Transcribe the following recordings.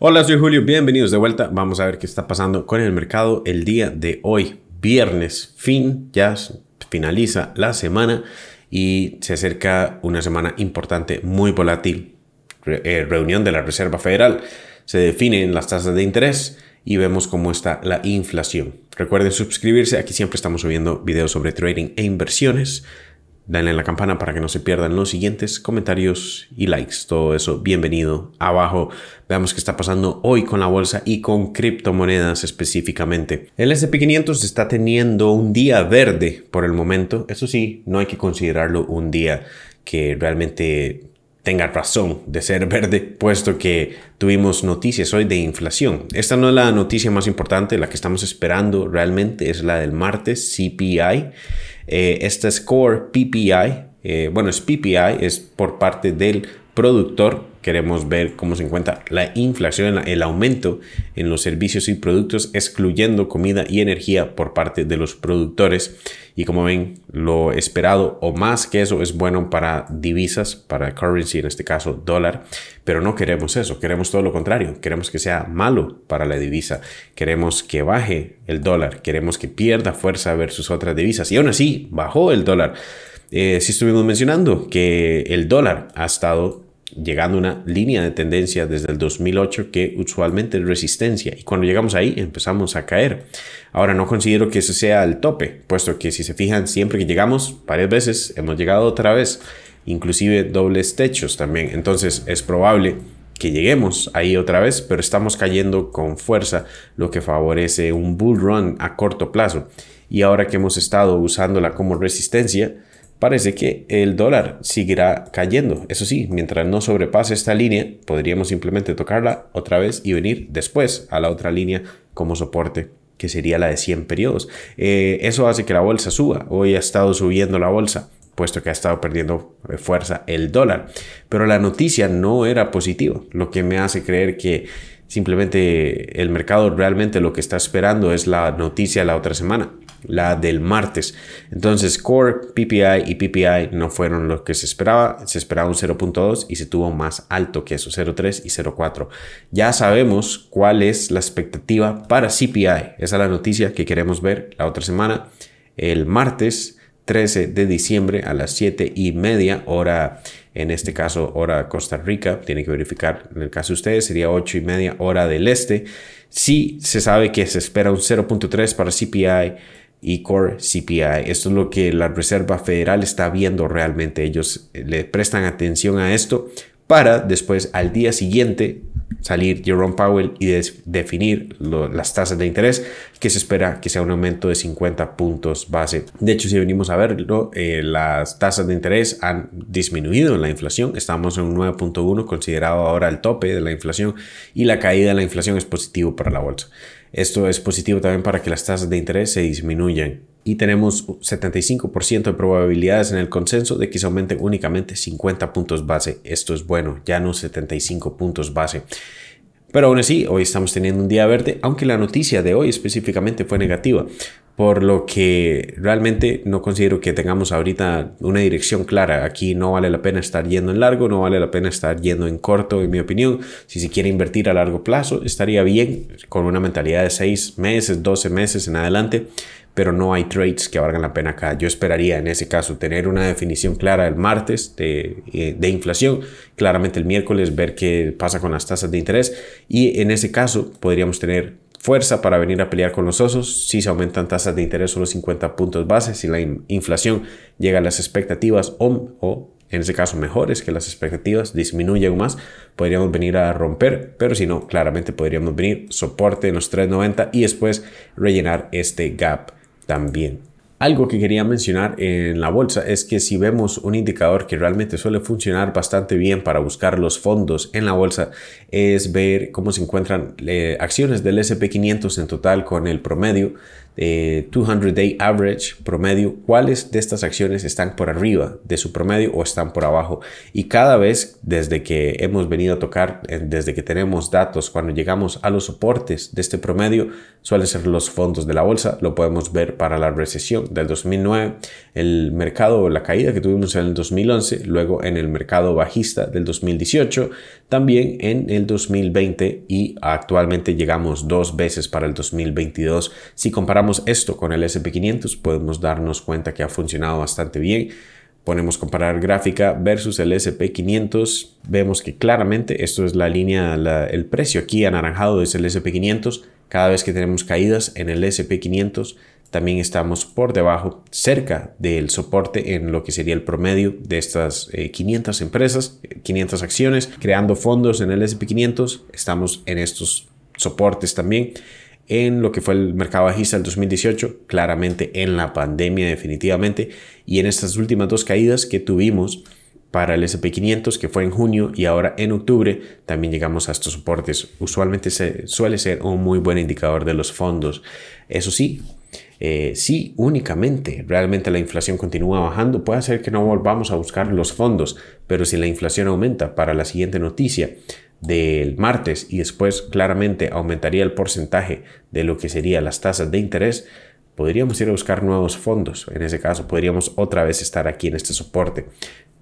Hola, soy Julio, bienvenidos de vuelta. Vamos a ver qué está pasando con el mercado el día de hoy, viernes, fin, ya finaliza la semana y se acerca una semana importante, muy volátil. Eh, reunión de la Reserva Federal, se definen las tasas de interés y vemos cómo está la inflación. Recuerden suscribirse, aquí siempre estamos subiendo videos sobre trading e inversiones. Dale en la campana para que no se pierdan los siguientes comentarios y likes. Todo eso, bienvenido. Abajo veamos qué está pasando hoy con la bolsa y con criptomonedas específicamente. El S&P 500 está teniendo un día verde por el momento. Eso sí, no hay que considerarlo un día que realmente tenga razón de ser verde, puesto que tuvimos noticias hoy de inflación. Esta no es la noticia más importante, la que estamos esperando realmente es la del martes, CPI eh, esta este score PPI, eh, bueno, es PPI, es por parte del productor queremos ver cómo se encuentra la inflación, el aumento en los servicios y productos, excluyendo comida y energía por parte de los productores. Y como ven, lo esperado o más que eso es bueno para divisas, para currency, en este caso dólar, pero no queremos eso, queremos todo lo contrario, queremos que sea malo para la divisa, queremos que baje el dólar, queremos que pierda fuerza versus otras divisas. Y aún así, bajó el dólar. Eh, si estuvimos mencionando que el dólar ha estado llegando una línea de tendencia desde el 2008 que usualmente es resistencia y cuando llegamos ahí empezamos a caer. Ahora no considero que ese sea el tope, puesto que si se fijan siempre que llegamos varias veces hemos llegado otra vez, inclusive dobles techos también, entonces es probable que lleguemos ahí otra vez, pero estamos cayendo con fuerza, lo que favorece un bull run a corto plazo. Y ahora que hemos estado usándola como resistencia, parece que el dólar seguirá cayendo. Eso sí, mientras no sobrepase esta línea, podríamos simplemente tocarla otra vez y venir después a la otra línea como soporte que sería la de 100 periodos. Eh, eso hace que la bolsa suba. Hoy ha estado subiendo la bolsa, puesto que ha estado perdiendo eh, fuerza el dólar. Pero la noticia no era positiva, lo que me hace creer que simplemente el mercado realmente lo que está esperando es la noticia de la otra semana la del martes. Entonces, Core, PPI y PPI no fueron lo que se esperaba. Se esperaba un 0.2 y se tuvo más alto que eso, 0.3 y 0.4. Ya sabemos cuál es la expectativa para CPI. Esa es la noticia que queremos ver la otra semana, el martes 13 de diciembre a las 7 y media hora. En este caso, hora Costa Rica, tiene que verificar. En el caso de ustedes, sería 8 y media hora del este. Si se sabe que se espera un 0.3 para CPI, y Core CPI. Esto es lo que la Reserva Federal está viendo realmente. Ellos eh, le prestan atención a esto para después al día siguiente salir Jerome Powell y definir las tasas de interés, que se espera que sea un aumento de 50 puntos base. De hecho, si venimos a verlo, eh, las tasas de interés han disminuido en la inflación, estamos en un 9.1 considerado ahora el tope de la inflación y la caída de la inflación es positivo para la bolsa. Esto es positivo también para que las tasas de interés se disminuyan y tenemos 75% de probabilidades en el consenso de que se aumente únicamente 50 puntos base. Esto es bueno, ya no 75 puntos base. Pero aún así, hoy estamos teniendo un día verde, aunque la noticia de hoy específicamente fue negativa, por lo que realmente no considero que tengamos ahorita una dirección clara. Aquí no vale la pena estar yendo en largo, no vale la pena estar yendo en corto, en mi opinión. Si se quiere invertir a largo plazo, estaría bien con una mentalidad de 6 meses, 12 meses en adelante, pero no hay trades que valgan la pena acá. Yo esperaría en ese caso tener una definición clara el martes eh, de, inflación, claramente el miércoles ver qué pasa con las tasas de interés y en ese caso podríamos tener fuerza para venir a pelear con los osos si se aumentan tasas de interés solo 50 puntos base, si la inflación llega a las expectativas o, o en ese caso mejores que las expectativas, disminuyen más, podríamos venir a romper, pero si no, claramente podríamos venir soporte en los 3.90 y después rellenar este gap también. Algo que quería mencionar en la bolsa es que si vemos un indicador que realmente suele funcionar bastante bien para buscar los fondos en la bolsa es ver cómo se encuentran eh, acciones del SP500 en total con el promedio 200 eh, Day Average promedio, cuáles de estas acciones están por arriba de su promedio o están por abajo. Y cada vez desde que hemos venido a tocar, eh, desde que tenemos datos, cuando llegamos a los soportes de este promedio, suelen ser los fondos de la bolsa. Lo podemos ver para la recesión del 2009, el mercado, la caída que tuvimos en el 2011, luego en el mercado bajista del 2018, también en el 2020 y actualmente llegamos dos veces para el 2022. Si comparamos esto con el SP500, podemos darnos cuenta que ha funcionado bastante bien. Ponemos comparar gráfica versus el SP500. Vemos que claramente esto es la línea, el precio aquí anaranjado es el SP500. Cada vez que tenemos caídas en el SP500, también estamos por debajo, cerca del soporte en lo que sería el promedio de estas 500 eh, empresas, 500 acciones, creando fondos en el SP500. Estamos en estos soportes también en lo que fue el mercado bajista del 2018, claramente en la pandemia definitivamente, y en estas últimas dos caídas que tuvimos para el SP 500, que fue en junio y ahora en octubre, también llegamos a estos soportes. Usualmente se, suele ser un muy buen indicador de los fondos. Eso sí, eh, si únicamente realmente la inflación continúa bajando, puede ser que no volvamos a buscar los fondos, pero si la inflación aumenta para la siguiente noticia, del martes y después claramente aumentaría el porcentaje de lo que serían las tasas de interés, podríamos ir a buscar nuevos fondos. En ese caso, podríamos otra vez estar aquí en este soporte.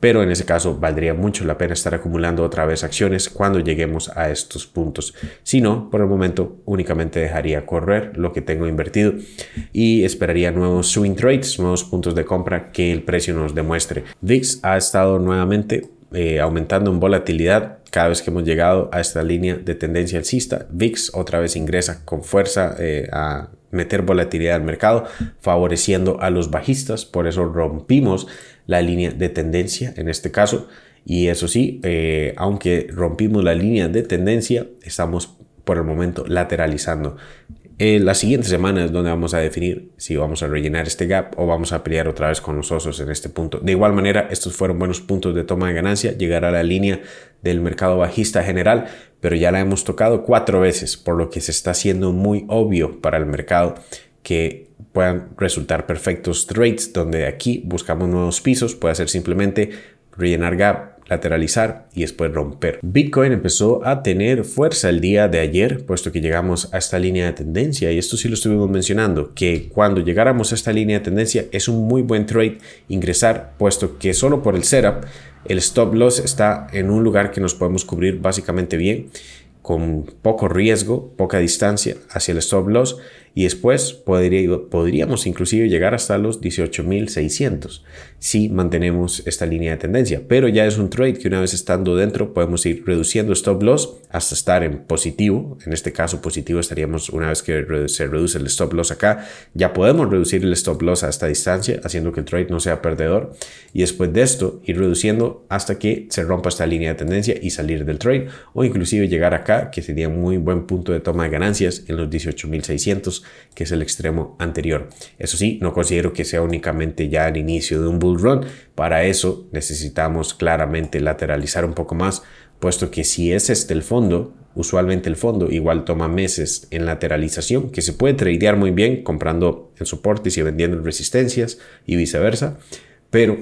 Pero en ese caso, valdría mucho la pena estar acumulando otra vez acciones cuando lleguemos a estos puntos. Si no, por el momento únicamente dejaría correr lo que tengo invertido y esperaría nuevos swing trades, nuevos puntos de compra que el precio nos demuestre. VIX ha estado nuevamente eh, aumentando en volatilidad cada vez que hemos llegado a esta línea de tendencia alcista. VIX otra vez ingresa con fuerza eh, a meter volatilidad al mercado, favoreciendo a los bajistas. Por eso rompimos la línea de tendencia en este caso. Y eso sí, eh, aunque rompimos la línea de tendencia, estamos por el momento lateralizando. En la siguiente semana es donde vamos a definir si vamos a rellenar este gap o vamos a pelear otra vez con los osos en este punto. De igual manera, estos fueron buenos puntos de toma de ganancia, llegar a la línea del mercado bajista general, pero ya la hemos tocado cuatro veces, por lo que se está haciendo muy obvio para el mercado que puedan resultar perfectos trades, donde aquí buscamos nuevos pisos, puede ser simplemente rellenar gap, lateralizar y después romper. Bitcoin empezó a tener fuerza el día de ayer, puesto que llegamos a esta línea de tendencia, y esto sí lo estuvimos mencionando, que cuando llegáramos a esta línea de tendencia es un muy buen trade ingresar, puesto que solo por el setup, el stop loss está en un lugar que nos podemos cubrir básicamente bien, con poco riesgo, poca distancia hacia el stop loss y después podríamos inclusive llegar hasta los 18.600 si mantenemos esta línea de tendencia. Pero ya es un trade que una vez estando dentro podemos ir reduciendo stop loss hasta estar en positivo. En este caso positivo estaríamos una vez que se reduce el stop loss acá, ya podemos reducir el stop loss a esta distancia haciendo que el trade no sea perdedor y después de esto ir reduciendo hasta que se rompa esta línea de tendencia y salir del trade o inclusive llegar acá que sería un muy buen punto de toma de ganancias en los 18.600 que es el extremo anterior. Eso sí, no considero que sea únicamente ya el inicio de un bull run. Para eso necesitamos claramente lateralizar un poco más, puesto que si es este el fondo, usualmente el fondo igual toma meses en lateralización, que se puede tradear muy bien comprando en soportes y vendiendo en resistencias y viceversa, pero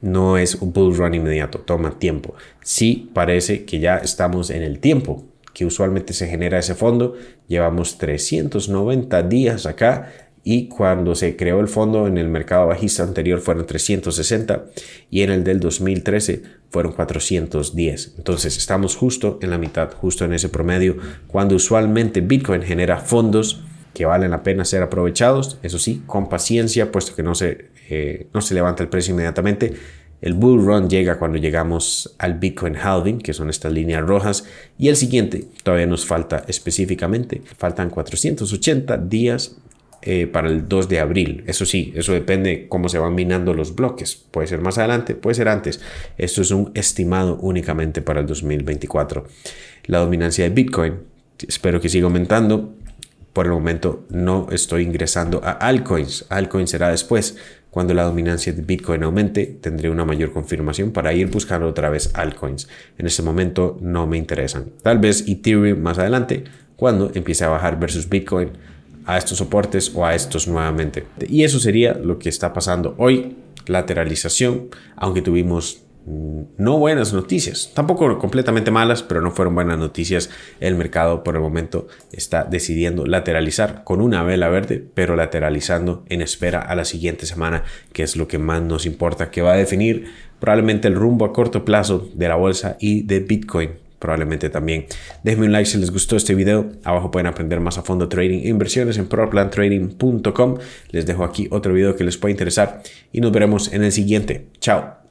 no es un bull run inmediato, toma tiempo. Sí parece que ya estamos en el tiempo que usualmente se genera ese fondo. Llevamos 390 días acá y cuando se creó el fondo en el mercado bajista anterior fueron 360 y en el del 2013 fueron 410. Entonces estamos justo en la mitad, justo en ese promedio, cuando usualmente Bitcoin genera fondos que valen la pena ser aprovechados, eso sí, con paciencia, puesto que no se, eh, no se levanta el precio inmediatamente el bull run llega cuando llegamos al Bitcoin halving, que son estas líneas rojas, y el siguiente todavía nos falta específicamente. Faltan 480 días eh, para el 2 de abril. Eso sí, eso depende cómo se van minando los bloques. Puede ser más adelante, puede ser antes. Esto es un estimado únicamente para el 2024. La dominancia de Bitcoin espero que siga aumentando por el momento no estoy ingresando a altcoins. Altcoins será después. Cuando la dominancia de Bitcoin aumente, tendré una mayor confirmación para ir buscando otra vez altcoins. En este momento no me interesan. Tal vez Ethereum más adelante, cuando empiece a bajar versus Bitcoin a estos soportes o a estos nuevamente. Y eso sería lo que está pasando hoy. Lateralización, aunque tuvimos no buenas noticias, tampoco completamente malas, pero no fueron buenas noticias. El mercado por el momento está decidiendo lateralizar con una vela verde, pero lateralizando en espera a la siguiente semana, que es lo que más nos importa, que va a definir probablemente el rumbo a corto plazo de la bolsa y de Bitcoin probablemente también. Déjenme un like si les gustó este video. Abajo pueden aprender más a fondo trading e inversiones en proplantrading.com. Les dejo aquí otro video que les puede interesar y nos veremos en el siguiente. Chao.